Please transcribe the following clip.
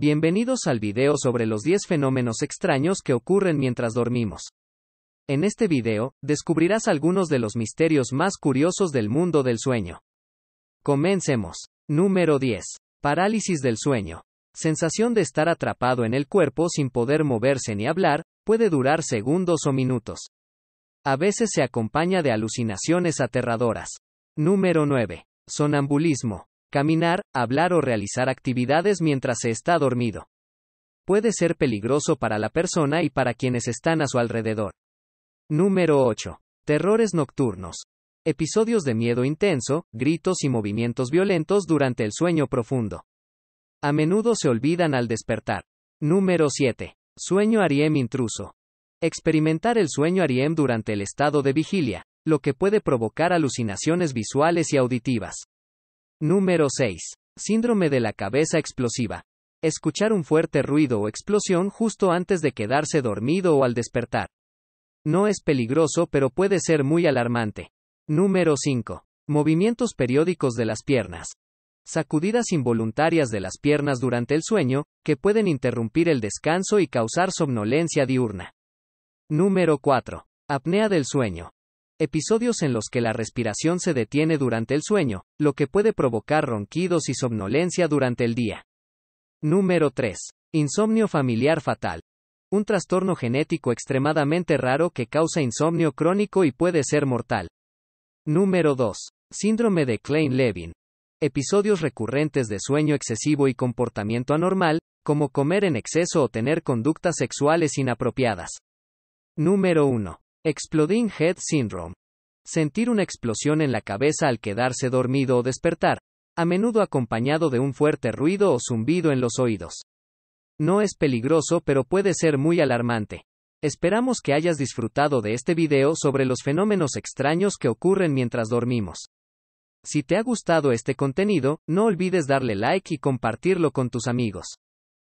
Bienvenidos al video sobre los 10 fenómenos extraños que ocurren mientras dormimos. En este video, descubrirás algunos de los misterios más curiosos del mundo del sueño. Comencemos. Número 10. Parálisis del sueño. Sensación de estar atrapado en el cuerpo sin poder moverse ni hablar, puede durar segundos o minutos. A veces se acompaña de alucinaciones aterradoras. Número 9. Sonambulismo caminar, hablar o realizar actividades mientras se está dormido. Puede ser peligroso para la persona y para quienes están a su alrededor. Número 8. Terrores nocturnos. Episodios de miedo intenso, gritos y movimientos violentos durante el sueño profundo. A menudo se olvidan al despertar. Número 7. Sueño Ariem intruso. Experimentar el sueño Ariem durante el estado de vigilia, lo que puede provocar alucinaciones visuales y auditivas. Número 6. Síndrome de la cabeza explosiva. Escuchar un fuerte ruido o explosión justo antes de quedarse dormido o al despertar. No es peligroso pero puede ser muy alarmante. Número 5. Movimientos periódicos de las piernas. Sacudidas involuntarias de las piernas durante el sueño, que pueden interrumpir el descanso y causar somnolencia diurna. Número 4. Apnea del sueño episodios en los que la respiración se detiene durante el sueño, lo que puede provocar ronquidos y somnolencia durante el día. Número 3. Insomnio familiar fatal. Un trastorno genético extremadamente raro que causa insomnio crónico y puede ser mortal. Número 2. Síndrome de Klein-Levin. Episodios recurrentes de sueño excesivo y comportamiento anormal, como comer en exceso o tener conductas sexuales inapropiadas. Número 1. Exploding Head Syndrome. Sentir una explosión en la cabeza al quedarse dormido o despertar, a menudo acompañado de un fuerte ruido o zumbido en los oídos. No es peligroso pero puede ser muy alarmante. Esperamos que hayas disfrutado de este video sobre los fenómenos extraños que ocurren mientras dormimos. Si te ha gustado este contenido, no olvides darle like y compartirlo con tus amigos.